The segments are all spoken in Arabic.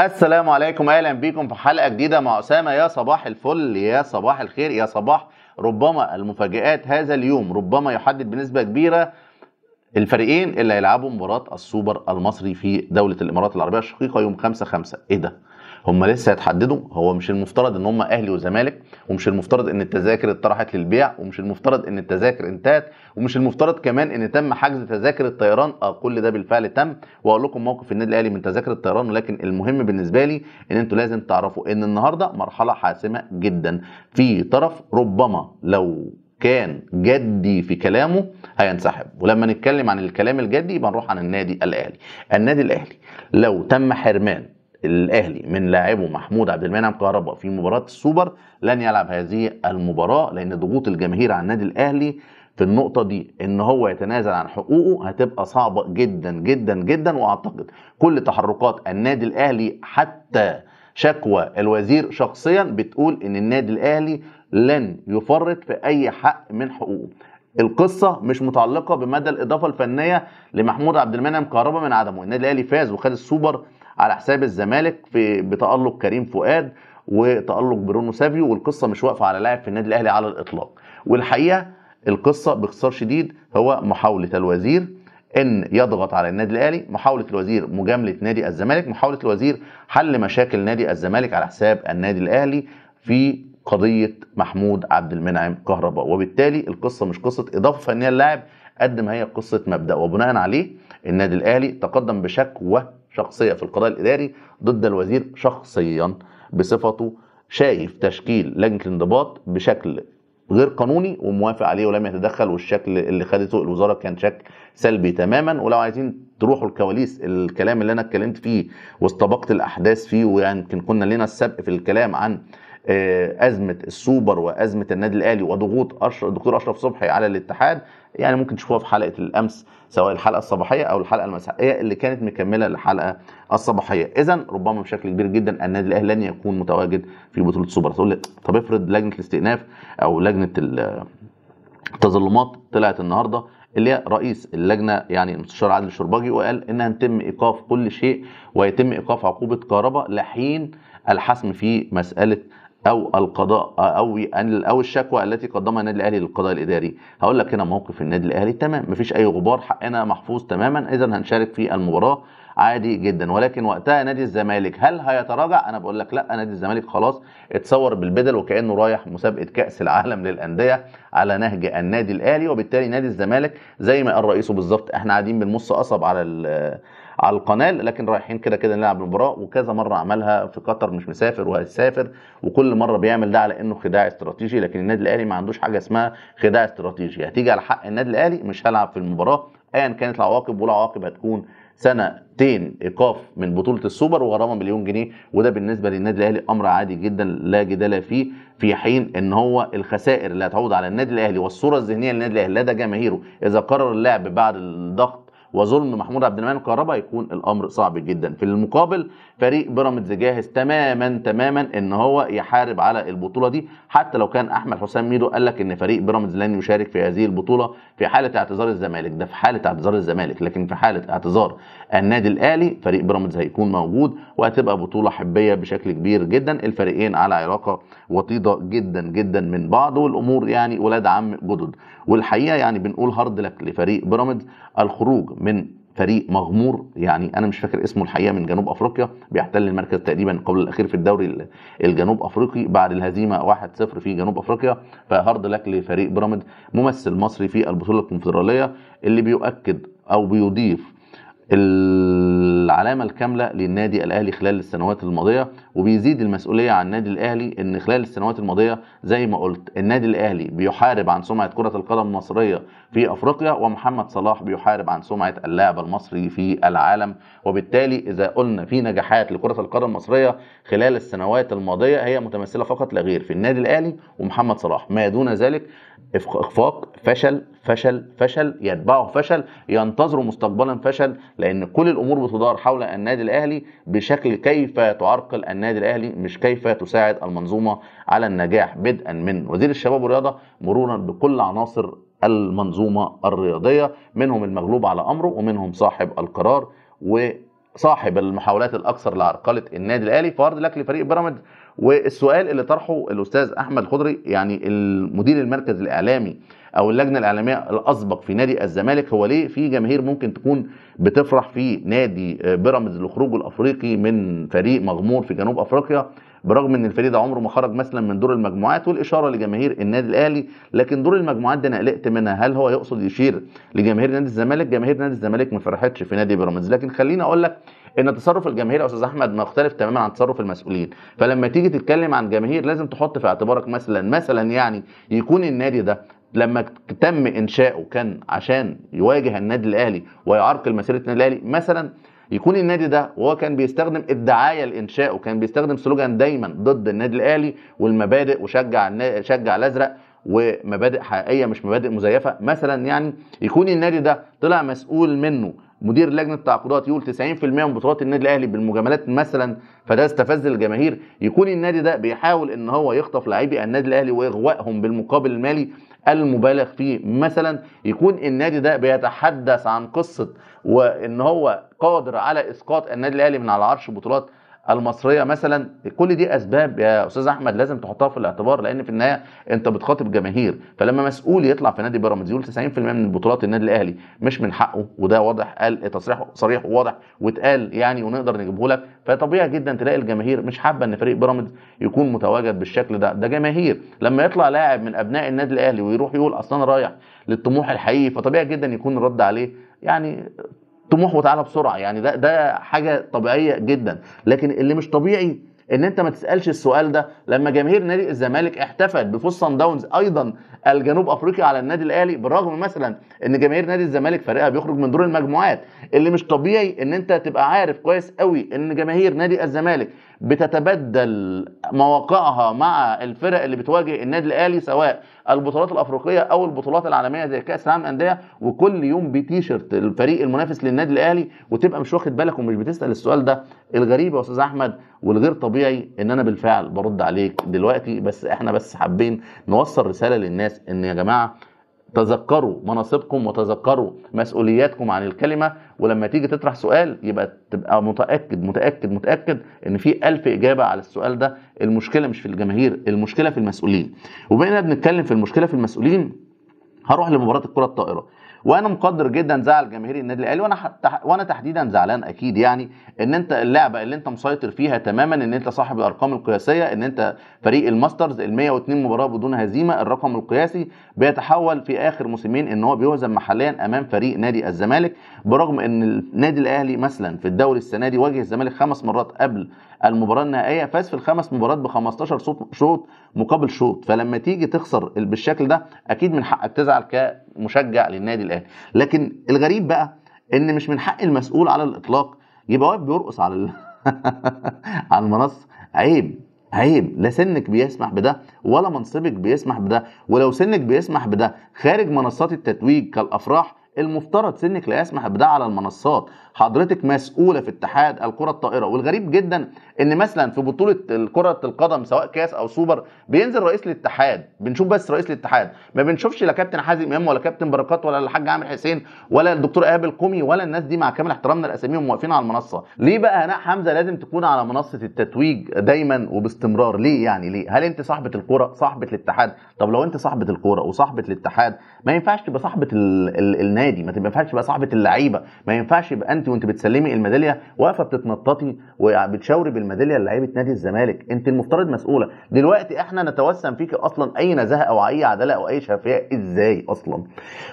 السلام عليكم اهلا بيكم في حلقه جديده مع اسامه يا صباح الفل يا صباح الخير يا صباح ربما المفاجات هذا اليوم ربما يحدد بنسبه كبيره الفريقين اللي هيلعبوا مباراه السوبر المصري في دوله الامارات العربيه الشقيقه يوم 5 5 ايه ده هم لسه هيتحددوا هو مش المفترض ان هم اهلي وزمالك ومش المفترض ان التذاكر اتطرحت للبيع ومش المفترض ان التذاكر انتهت ومش المفترض كمان ان تم حجز تذاكر الطيران اه كل ده بالفعل تم واقول لكم موقف النادي الاهلي من تذاكر الطيران ولكن المهم بالنسبه لي ان انتوا لازم تعرفوا ان النهارده مرحله حاسمه جدا في طرف ربما لو كان جدي في كلامه هينسحب ولما نتكلم عن الكلام الجدي يبقى نروح عن النادي الاهلي النادي الاهلي لو تم حرمان الاهلي من لاعبه محمود عبد المنعم كهربا في مباراه السوبر لن يلعب هذه المباراه لان ضغوط الجماهير على النادي الاهلي في النقطه دي ان هو يتنازل عن حقوقه هتبقى صعبه جدا جدا جدا واعتقد كل تحركات النادي الاهلي حتى شكوى الوزير شخصيا بتقول ان النادي الاهلي لن يفرط في اي حق من حقوقه القصة مش متعلقة بمدى الإضافة الفنية لمحمود عبد المنعم كهربا من عدمه، النادي الأهلي فاز وخد السوبر على حساب الزمالك في بتالق كريم فؤاد وتالق برونو سافيو والقصه مش واقفه على لاعب في النادي الاهلي على الاطلاق والحقيقه القصه باختصار شديد هو محاوله الوزير ان يضغط على النادي الاهلي محاوله الوزير مجامله نادي الزمالك محاوله الوزير حل مشاكل نادي الزمالك على حساب النادي الاهلي في قضيه محمود عبد المنعم كهرباء وبالتالي القصه مش قصه اضافه فنيه للاعب قد ما هي قصه مبدا وبناء عليه النادي الاهلي تقدم بشكوى شخصية في القضاء الإداري ضد الوزير شخصيا بصفته شايف تشكيل لجنة الانضباط بشكل غير قانوني وموافق عليه ولم يتدخل والشكل اللي خدته الوزاره كان شكل سلبي تماما ولو عايزين تروحوا الكواليس الكلام اللي انا اتكلمت فيه واستبقت الاحداث فيه ويمكن كنا لنا السبق في الكلام عن آه، ازمه السوبر وازمه النادي الاهلي وضغوط الدكتور اشرف صبحي على الاتحاد يعني ممكن تشوفوها في حلقه الامس سواء الحلقه الصباحيه او الحلقه المسائيه اللي كانت مكمله للحلقه الصباحيه اذا ربما بشكل كبير جدا النادي الاهلي لن يكون متواجد في بطوله السوبر تقول لي طب افرض لجنه الاستئناف او لجنه التظلمات طلعت النهارده اللي هي رئيس اللجنه يعني المستشار عادل الشرباجي وقال انها هيتم ايقاف كل شيء ويتم ايقاف عقوبه كهرباء لحين الحسم في مساله او القضاء او او الشكوى التي قدمها النادي الاهلي للقضاء الاداري هقول لك هنا موقف النادي الاهلي تمام مفيش اي غبار حقنا محفوظ تماما اذا هنشارك في المباراه عادي جدا ولكن وقتها نادي الزمالك هل هيتراجع انا بقول لك لا نادي الزمالك خلاص اتصور بالبدل وكانه رايح مسابقه كاس العالم للانديه على نهج النادي الاهلي وبالتالي نادي الزمالك زي ما قال رئيسه بالظبط احنا قاعدين بنمص قصب على على القناه لكن رايحين كده كده نلعب المباراه وكذا مره عملها في قطر مش مسافر وهيسافر وكل مره بيعمل ده على انه خداع استراتيجي لكن النادي الاهلي ما عندوش حاجه اسمها خداع استراتيجي هتيجي على حق النادي الاهلي مش هلعب في المباراه ايا كانت العواقب والعواقب هتكون سنتين ايقاف من بطوله السوبر وغرامه مليون جنيه وده بالنسبه للنادي الاهلي امر عادي جدا لا جدال فيه في حين ان هو الخسائر اللي هتعود على النادي الاهلي والصوره الذهنيه للنادي الاهلي لدى جماهيره اذا قرر اللعب بعد الضغط وظلم محمود عبد المنعم كهربا يكون الامر صعب جدا في المقابل فريق بيراميدز جاهز تماما تماما ان هو يحارب على البطوله دي حتى لو كان احمد حسام ميدو قال لك ان فريق بيراميدز لن يشارك في هذه البطوله في حاله اعتذار الزمالك ده في حاله اعتذار الزمالك لكن في حاله اعتذار النادي الاهلي فريق بيراميدز هيكون موجود وهتبقى بطوله حبيه بشكل كبير جدا الفريقين على علاقه وطيده جدا جدا من بعض والامور يعني ولاد عم جدد والحقيقه يعني بنقول هارد لك لفريق بيراميدز الخروج من فريق مغمور يعني انا مش فاكر اسمه الحقيقه من جنوب افريقيا بيحتل المركز تقريبا قبل الاخير في الدوري الجنوب افريقي بعد الهزيمه 1-0 في جنوب افريقيا فهارد لك لفريق بيراميدز ممثل مصري في البطوله الكونفدراليه اللي بيؤكد او بيضيف العلامة الكاملة للنادي الأهلي خلال السنوات الماضية وبيزيد المسؤوليه عن النادي الاهلي ان خلال السنوات الماضيه زي ما قلت النادي الاهلي بيحارب عن سمعه كره القدم المصريه في افريقيا ومحمد صلاح بيحارب عن سمعه اللاعب المصري في العالم وبالتالي اذا قلنا في نجاحات لكره القدم المصريه خلال السنوات الماضيه هي متمثله فقط لا غير في النادي الاهلي ومحمد صلاح ما دون ذلك اخفاق فشل فشل فشل يتبعه فشل ينتظر مستقبلا فشل لان كل الامور بتدار حول النادي الاهلي بشكل كيف تعرقل النادي النادي الاهلي مش كيف تساعد المنظومه على النجاح بدءا من وزير الشباب والرياضه مرورا بكل عناصر المنظومه الرياضيه منهم المغلوب على امره ومنهم صاحب القرار وصاحب المحاولات الاكثر لعرقله النادي الاهلي في لك لفريق بيراميدز والسؤال اللي طرحه الاستاذ احمد خضري يعني المدير المركز الاعلامي او اللجنه الاعلاميه الاسبق في نادي الزمالك هو ليه في جماهير ممكن تكون بتفرح في نادي بيراميدز لخروجه الافريقي من فريق مغمور في جنوب افريقيا برغم ان الفريق ده عمره ما خرج مثلا من دور المجموعات والاشاره لجماهير النادي الاهلي لكن دور المجموعات ده انا قلقت منها هل هو يقصد يشير لجماهير نادي الزمالك جماهير نادي الزمالك ما فرحتش في نادي بيراميدز لكن خليني اقول لك ان تصرف الجماهير يا استاذ احمد مختلف تماما عن تصرف المسؤولين فلما تيجي تتكلم عن جماهير لازم تحط في اعتبارك مثلا مثلا يعني يكون النادي ده لما تم انشاؤه كان عشان يواجه النادي الاهلي ويعرقل مسيره النادي الاهلي مثلا يكون النادي ده وهو كان بيستخدم الدعايه لانشائه كان بيستخدم سلوجان دايما ضد النادي الاهلي والمبادئ وشجع شجع الازرق ومبادئ حقيقيه مش مبادئ مزيفه مثلا يعني يكون النادي ده طلع مسؤول منه مدير لجنه التعاقدات يقول 90% من بطولات النادي الاهلي بالمجاملات مثلا فده استفز الجماهير يكون النادي ده بيحاول ان هو يخطف لاعبي النادي الاهلي واغوائهم بالمقابل المالي المبالغ فيه مثلا يكون النادي ده بيتحدث عن قصه وان هو قادر على اسقاط النادي الاهلي من على عرش بطولات المصريه مثلا كل دي اسباب يا استاذ احمد لازم تحطها في الاعتبار لان في النهايه انت بتخاطب جماهير فلما مسؤول يطلع في نادي بيراميدز يقول 90% من بطولات النادي الاهلي مش من حقه وده واضح قال تصريح صريح وواضح واتقال يعني ونقدر نجيبه لك فطبيعي جدا تلاقي الجماهير مش حابه ان فريق بيراميدز يكون متواجد بالشكل ده ده جماهير لما يطلع لاعب من ابناء النادي الاهلي ويروح يقول اصلا رايح للطموح الحقيقي فطبيعي جدا يكون الرد عليه يعني طموح وتعالى بسرعه يعني ده ده حاجه طبيعيه جدا لكن اللي مش طبيعي ان انت ما تسالش السؤال ده لما جماهير نادي الزمالك احتفل بفوز صن داونز ايضا الجنوب افريقي على النادي الاهلي بالرغم مثلا ان جماهير نادي الزمالك فريقها بيخرج من دور المجموعات اللي مش طبيعي ان انت تبقى عارف كويس قوي ان جماهير نادي الزمالك بتتبدل مواقعها مع الفرق اللي بتواجه النادي الاهلي سواء البطولات الافريقيه او البطولات العالميه زي كاس العالم للانديه وكل يوم بتيشرت الفريق المنافس للنادي الاهلي وتبقى مش واخد بالك ومش بتسال السؤال ده الغريب يا استاذ احمد والغير طبيعي ان انا بالفعل برد عليك دلوقتي بس احنا بس حابين نوصل رساله للناس ان يا جماعه تذكروا مناصبكم وتذكروا مسؤولياتكم عن الكلمة ولما تيجي تطرح سؤال يبقى تبقى متأكد متأكد متأكد إن في ألف إجابة على السؤال ده المشكلة مش في الجماهير المشكلة في المسؤولين وبقينا بنتكلم في المشكلة في المسؤولين هروح لمباراة الكرة الطائرة وانا مقدر جدا زعل جماهير النادي الاهلي وانا وانا تحديدا زعلان اكيد يعني ان انت اللعبه اللي انت مسيطر فيها تماما ان انت صاحب الارقام القياسيه ان انت فريق الماسترز ال 102 مباراه بدون هزيمه الرقم القياسي بيتحول في اخر موسمين ان هو بيهزم محليا امام فريق نادي الزمالك برغم ان النادي الاهلي مثلا في الدوري السنه دي واجه الزمالك خمس مرات قبل المباراه النهائيه فاز في الخمس مباريات ب 15 شوط مقابل شوط فلما تيجي تخسر بالشكل ده اكيد من حقك تزعل مشجع للنادي الاهلي لكن الغريب بقى ان مش من حق المسؤول على الاطلاق يبقى واقف بيرقص على ال... على المنصه عيب عيب لا سنك بيسمح بده ولا منصبك بيسمح بده ولو سنك بيسمح بده خارج منصات التتويج كالافراح المفترض سنك لا يسمح بده على المنصات حضرتك مسؤوله في اتحاد الكره الطائره والغريب جدا ان مثلا في بطوله كره القدم سواء كاس او سوبر بينزل رئيس الاتحاد بنشوف بس رئيس الاتحاد ما بنشوفش لا كابتن حازم امام ولا كابتن بركات ولا الحاج عامر حسين ولا الدكتور ايهاب القومي ولا الناس دي مع كامل احترامنا لاساميهم واقفين على المنصه ليه بقى هناء حمزه لازم تكون على منصه التتويج دايما وباستمرار ليه يعني ليه هل انت صاحبه الكوره صاحبه الاتحاد طب لو انت صاحبه الكوره وصاحبه الاتحاد ما ينفعش تبقى صاحبه ال... ال... النادي ما تبقاش بقى صاحبه اللعيبه ما ينفعش يبقى انت وانت بتسلمي الميداليه واقفه بتتنططي وبتشاوري بالميداليه لعيبه نادي الزمالك انت المفترض مسؤوله دلوقتي احنا نتوسم فيك اصلا اي نزاهه او اي عداله او اي شفافيه ازاي اصلا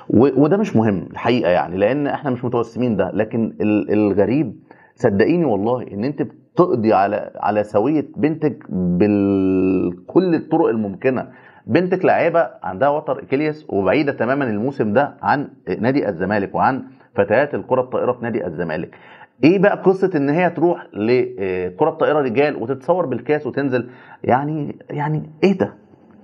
و... وده مش مهم الحقيقه يعني لان احنا مش متوسمين ده لكن الغريب صدقيني والله ان انت بتقضي على على سويه بنتك بكل الطرق الممكنه بنتك لعيبه عندها وتر اكيليس وبعيده تماما الموسم ده عن نادي الزمالك وعن فتيات الكره الطائره في نادي الزمالك ايه بقى قصه ان هي تروح لكره آه، الطائره رجال وتتصور بالكاس وتنزل يعني يعني ايه ده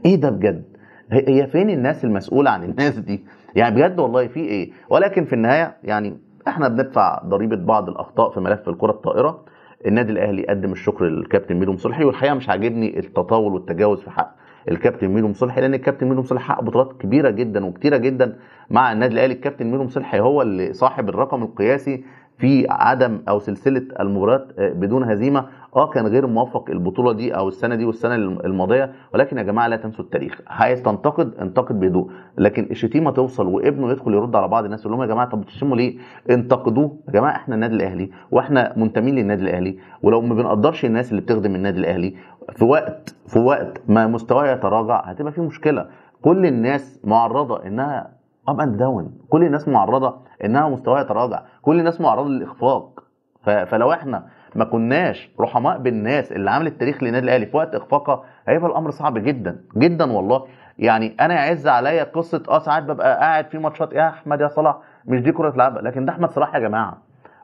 ايه ده بجد هي فين الناس المسؤوله عن الناس دي يعني بجد والله في ايه ولكن في النهايه يعني احنا بندفع ضريبه بعض الاخطاء في ملف الكره الطائره النادي الاهلي قدم الشكر للكابتن ميدو مصلحي والحقيقه مش عاجبني التطاول والتجاوز في حق الكابتن ميلو مصلحي لان الكابتن ميلو مصلحي حقق بطولات كبيره جدا وكتيره جدا مع النادي الاهلي الكابتن ميلو مصلحي هو اللي صاحب الرقم القياسي في عدم او سلسله المباريات آه، بدون هزيمه اه كان غير موفق البطوله دي او السنه دي والسنه الماضيه ولكن يا جماعه لا تنسوا التاريخ عايز تنتقد انتقد بهدوء لكن الشتيمه توصل وابنه يدخل يرد على بعض الناس يقول لهم يا جماعه طب بتشتموا ليه انتقدوه يا جماعه احنا النادي الاهلي واحنا منتمين للنادي الاهلي ولو ما بنقدرش الناس اللي بتخدم النادي الاهلي في وقت في وقت ما مستواه يتراجع هتبقى في مشكله كل الناس معرضه انها اب اند داون كل الناس معرضه انها مستواها يتراجع كل الناس معرضه للاخفاق فلو احنا ما كناش رحماء بالناس اللي عملت تاريخ للنادي الاهلي في وقت اخفاقها هيبقى الامر صعب جدا جدا والله يعني انا يعز عليا قصه اه ساعات ببقى قاعد في ماتشات يا احمد يا صلاح مش دي كره لعبه لكن ده احمد صلاح يا جماعه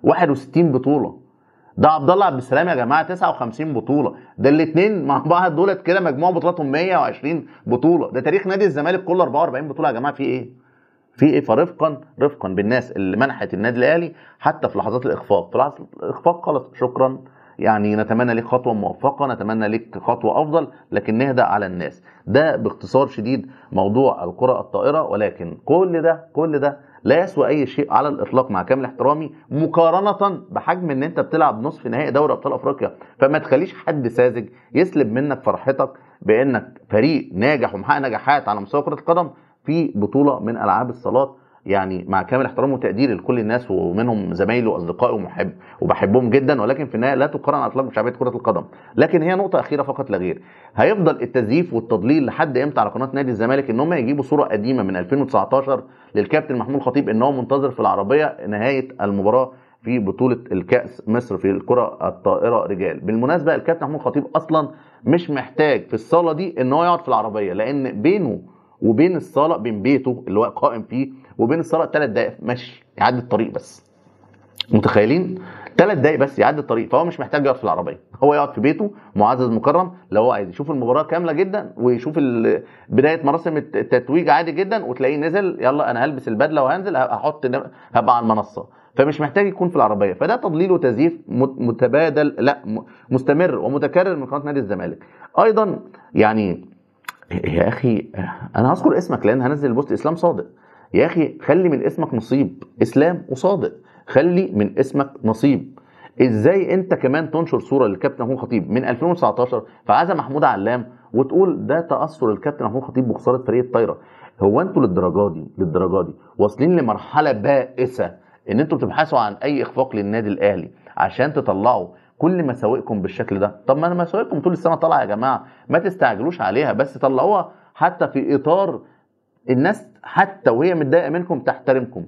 61 بطوله ده عبد الله عبد السلام يا جماعه 59 بطوله ده الاثنين مع بعض دولت كده مجموع بطولاتهم 120 بطوله ده تاريخ نادي الزمالك كله 44 بطوله يا جماعه في ايه في ايه فرفقا رفقا بالناس اللي منحت النادي الاهلي حتى في لحظات الاخفاق في لحظه الاخفاق خلاص شكرا يعني نتمنى لك خطوه موفقه نتمنى لك خطوه افضل لكن نهدأ على الناس ده باختصار شديد موضوع القرى الطائره ولكن كل ده كل ده لا يسوى اي شيء على الاطلاق مع كامل احترامي مقارنه بحجم ان انت بتلعب نصف نهائي دوري ابطال افريقيا فما تخليش حد ساذج يسلب منك فرحتك بانك فريق ناجح ومحقق نجاحات على مستوى كره القدم في بطوله من العاب الصالات يعني مع كامل احترامي وتقديري لكل الناس ومنهم زمايلي واصدقائي ومحب وبحبهم جدا ولكن في النهايه لا تقارن اطلاق بشعبيه كره القدم لكن هي نقطه اخيره فقط لا غير هيفضل التزييف والتضليل لحد امتى على قناه نادي الزمالك ان هم يجيبوا صوره قديمه من 2019 للكابتن محمود خطيب ان هو منتظر في العربيه نهايه المباراه في بطوله الكاس مصر في الكره الطائره رجال بالمناسبه الكابتن محمود خطيب اصلا مش محتاج في الصاله دي ان هو يقعد في العربيه لان بينه وبين الصاله بين بيته اللي هو قائم فيه وبين الصاله ثلاث دقائق مشي يعدي الطريق بس متخيلين ثلاث دقايق بس يعدي الطريق فهو مش محتاج يقعد في العربيه هو يقعد في بيته معزز مكرم لو هو عايز يشوف المباراه كامله جدا ويشوف بدايه مراسم التتويج عادي جدا وتلاقيه نزل يلا انا هلبس البدله وهنزل هحط هبقى على المنصه فمش محتاج يكون في العربيه فده تضليل وتزييف متبادل لا مستمر ومتكرر من قناه نادي الزمالك ايضا يعني يا اخي انا هذكر اسمك لان هنزل البوست اسلام صادق يا اخي خلي من اسمك نصيب اسلام وصادق خلي من اسمك نصيب ازاي انت كمان تنشر صوره للكابتن محمود خطيب من 2019 فعزا محمود علام وتقول ده تاثر الكابتن محمود خطيب بخساره فريق الطايره هو انتوا للدرجه دي للدرجه دي واصلين لمرحله بائسه ان انتوا بتبحثوا عن اي اخفاق للنادي الاهلي عشان تطلعوا كل مساوئكم بالشكل ده طب ما انا مساوئكم طول السنه طالعه يا جماعه ما تستعجلوش عليها بس طلعوها حتى في اطار الناس حتى وهي متضايقه منكم تحترمكم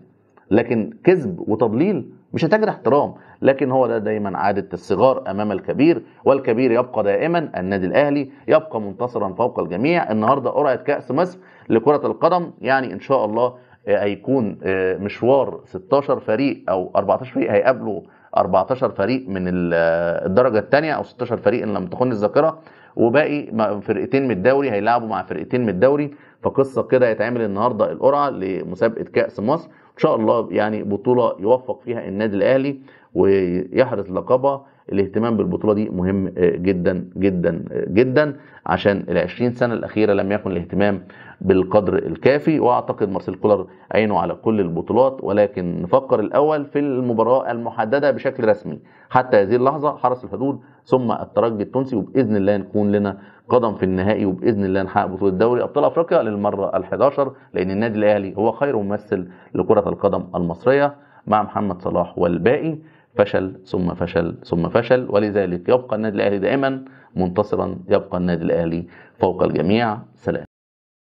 لكن كذب وتضليل مش هتجري احترام لكن هو ده دايما عادة الصغار أمام الكبير والكبير يبقى دائما النادي الأهلي يبقى منتصرا فوق الجميع النهاردة قرعة كأس مصر لكرة القدم يعني إن شاء الله آه، هيكون آه، مشوار 16 فريق أو 14 فريق هيقابلوا 14 فريق من الدرجه الثانيه او 16 فريق ان لم تخن الذاكره وباقي فرقتين من الدوري هيلعبوا مع فرقتين من الدوري فقصه كده هيتعمل النهارده القرعه لمسابقه كاس مصر ان شاء الله يعني بطوله يوفق فيها النادي الاهلي ويحرز لقبها الاهتمام بالبطوله دي مهم آه، جدا جدا آه، جدا عشان ال 20 سنه الاخيره لم يكن الاهتمام بالقدر الكافي واعتقد مارسيل كولر عينه على كل البطولات ولكن نفكر الاول في المباراه المحدده بشكل رسمي حتى هذه اللحظه حرس الحدود ثم الترجي التونسي وباذن الله نكون لنا قدم في النهائي وباذن الله نحقق بطوله دوري ابطال افريقيا للمره ال11 لان النادي الاهلي هو خير ممثل لكره القدم المصريه مع محمد صلاح والباقي فشل ثم فشل ثم فشل ولذلك يبقى النادي الاهلي دائما منتصرا يبقى النادي الاهلي فوق الجميع سلام